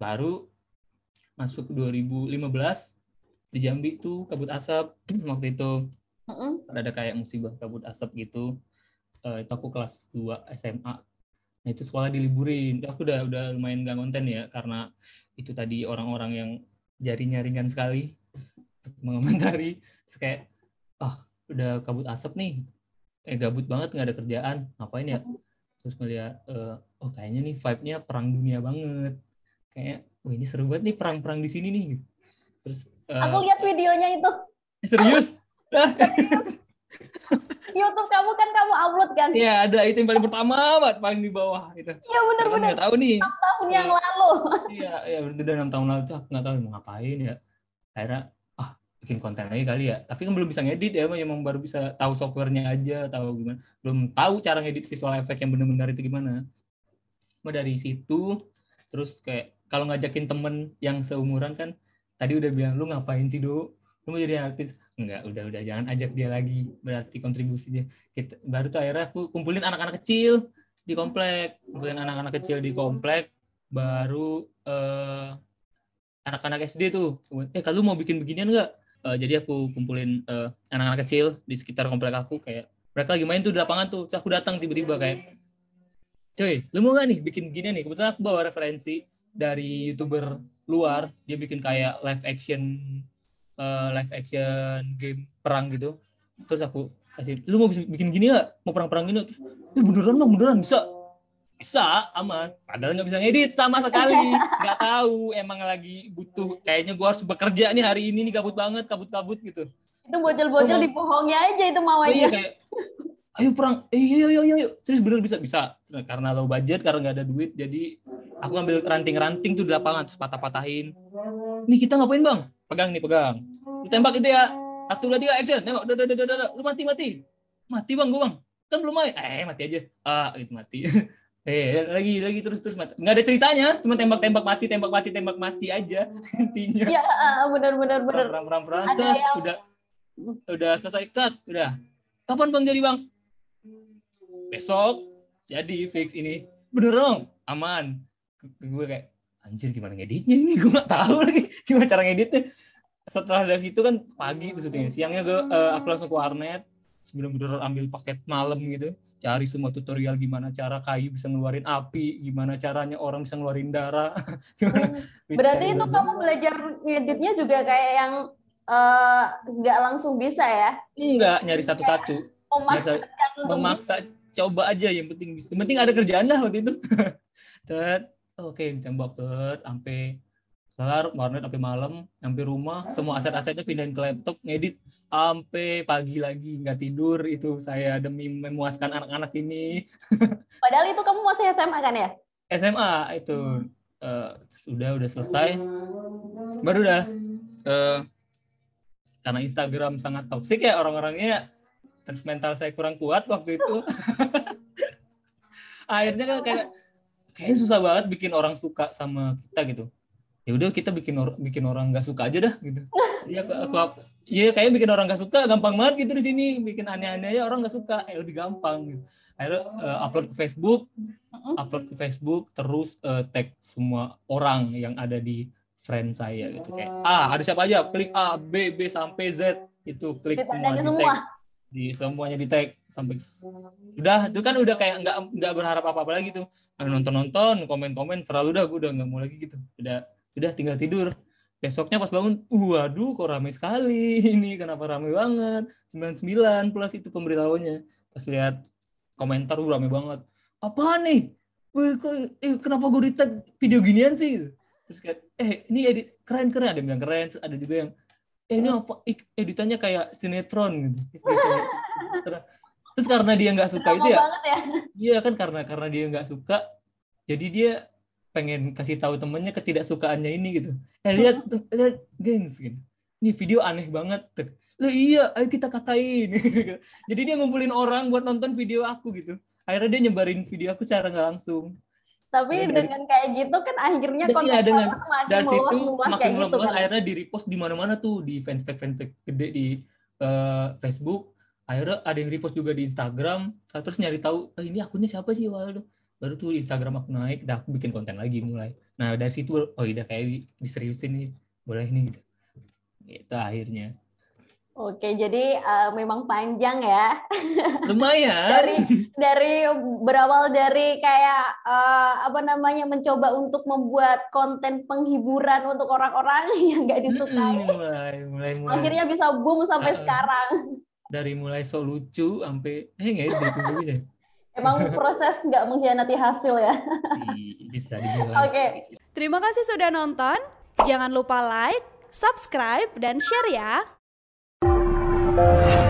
Baru masuk 2015 di Jambi tuh kabut asap waktu itu. Uh -uh. Ada kayak musibah kabut asap gitu. Uh, itu aku kelas 2 SMA. Nah, itu sekolah diliburin. Aku udah udah lumayan gak konten ya karena itu tadi orang-orang yang jarinya ringan sekali mengomentari Terus kayak ah oh, udah kabut asap nih eh gabut banget nggak ada kerjaan ngapain ya terus melihat uh, eh, oh kayaknya nih vibe-nya perang dunia banget kayak wah ini seru banget nih perang-perang di sini nih terus uh, aku lihat videonya itu eh, serius serius YouTube kamu kan kamu upload kan? Iya ada itu yang paling pertama banget paling di bawah itu. Iya benar-benar. Nggak tahu nih. Enam tahun yang iya. lalu. Iya iya udah enam tahun lalu tuh aku nggak tahu mau ngapain ya. Akhirnya ah bikin konten lagi kali ya. Tapi kan belum bisa ngedit ya, emang baru bisa tahu softwarenya aja, tahu gimana. Belum tahu cara ngedit visual efek yang benar-benar itu gimana. mau dari situ terus kayak kalau ngajakin temen yang seumuran kan tadi udah bilang lu ngapain sih do lu mau jadi artis enggak udah udah jangan ajak dia lagi berarti kontribusinya kita baru tuh akhirnya aku kumpulin anak-anak kecil di komplek kumpulin anak-anak kecil di komplek baru eh, anak-anak SD tuh eh kalau mau bikin beginian enggak uh, eh, jadi aku kumpulin anak eh, anak-anak kecil di sekitar komplek aku kayak mereka lagi main tuh di lapangan tuh terus aku datang tiba-tiba kayak cuy lu mau gak nih bikin gini nih kebetulan aku bawa referensi dari youtuber luar dia bikin kayak live action uh, live action game perang gitu terus aku kasih lu mau bikin gini gak? mau perang-perang gini terus eh, beneran dong beneran bisa bisa aman padahal nggak bisa ngedit sama sekali nggak tahu emang lagi butuh kayaknya gua harus bekerja nih hari ini nih kabut banget kabut-kabut gitu itu bocil-bocil di dipohongnya aja itu mawanya oh, iya, kayak, ayo perang ayo ayo ayo serius bener bisa bisa karena low budget karena nggak ada duit jadi aku ngambil ranting-ranting tuh di lapangan terus patah-patahin nih kita ngapain bang pegang nih pegang ditembak tembak itu ya satu dua tiga action tembak Dada dada dada. lu mati mati mati bang gua bang kan belum main eh mati aja ah gitu mati eh lagi lagi terus terus mati nggak ada ceritanya cuma tembak tembak mati tembak mati tembak mati aja intinya ya ah, ah, benar benar benar perang perang perang terus yang... udah udah selesai cut udah kapan bang jadi bang Besok jadi fix ini. Bener dong, aman. Gue kayak, anjir gimana ngeditnya ini? Gue gak tahu lagi gimana cara ngeditnya. Setelah dari situ kan pagi itu syutingnya. Siangnya gue uh, aku langsung ke warnet. Sebelum bener ambil paket malam gitu. Cari semua tutorial gimana cara kayu bisa ngeluarin api. Gimana caranya orang bisa ngeluarin darah. gimana, hmm. Berarti itu bener. kamu belajar ngeditnya juga kayak yang eh, nggak uh, langsung bisa ya? Enggak, nyari satu-satu. Oh, memaksa coba aja yang penting bisa. Yang penting ada kerjaan lah waktu itu. Tet, oke okay, tembak tet, sampai kelar warnet sampai malam, sampai rumah, semua ah. aset-asetnya pindahin ke laptop, ngedit sampai pagi lagi nggak tidur itu saya demi memuaskan anak-anak ini. Padahal itu kamu masih SMA kan ya? SMA itu uh, hmm. eh, sudah udah selesai, baru dah uh, karena Instagram sangat toksik ya orang-orangnya mental saya kurang kuat waktu itu akhirnya kayak kayaknya susah banget bikin orang suka sama kita gitu ya udah kita bikin or bikin orang nggak suka aja dah gitu ya aku, ya kayaknya bikin orang nggak suka gampang banget gitu di sini bikin aneh-aneh aja orang nggak suka ya udah eh, gampang gitu akhirnya uh, upload ke Facebook upload ke Facebook terus uh, tag semua orang yang ada di friend saya gitu kayak oh. ah, ada siapa aja klik A B B sampai Z itu klik semua di tag di semuanya di tag sampai udah itu kan udah kayak nggak nggak berharap apa apa lagi tuh nonton nonton komen komen selalu udah gue udah nggak mau lagi gitu udah udah tinggal tidur besoknya pas bangun waduh kok rame sekali ini kenapa rame banget 99 plus itu pemberitahuannya pas lihat komentar udah rame banget apa nih eh, kenapa gue di tag video ginian sih terus kayak eh ini edit keren keren ada yang bilang keren ada juga yang eh ini apa editannya eh, kayak sinetron gitu terus karena dia nggak suka Drama itu ya, ya iya kan karena karena dia nggak suka jadi dia pengen kasih tahu temennya ketidaksukaannya ini gitu eh lihat hmm. lihat gengs gitu ini video aneh banget lah iya ayo kita katain jadi dia ngumpulin orang buat nonton video aku gitu akhirnya dia nyebarin video aku cara nggak langsung tapi ya, dengan kayak gitu kan akhirnya iya, konten ya, dengan, semakin dari situ, semakin kayak meluas, gitu kan. akhirnya di repost di mana-mana tuh di fanspage fanpage gede di uh, Facebook akhirnya ada yang repost juga di Instagram saya terus nyari tahu eh, ini akunnya siapa sih waduh baru tuh Instagram aku naik dah aku bikin konten lagi mulai nah dari situ oh udah kayak diseriusin nih boleh nih gitu itu akhirnya Oke, jadi uh, memang panjang ya. Lumayan. dari dari berawal dari kayak uh, apa namanya mencoba untuk membuat konten penghiburan untuk orang-orang yang nggak disukai. mulai, mulai, mulai. Akhirnya bisa boom sampai uh, sekarang. Dari mulai so lucu sampai eh nggak ya, itu ya? Emang proses nggak mengkhianati hasil ya. bisa dibilang. Oke. Okay. Terima kasih sudah nonton. Jangan lupa like, subscribe, dan share ya. Thank you.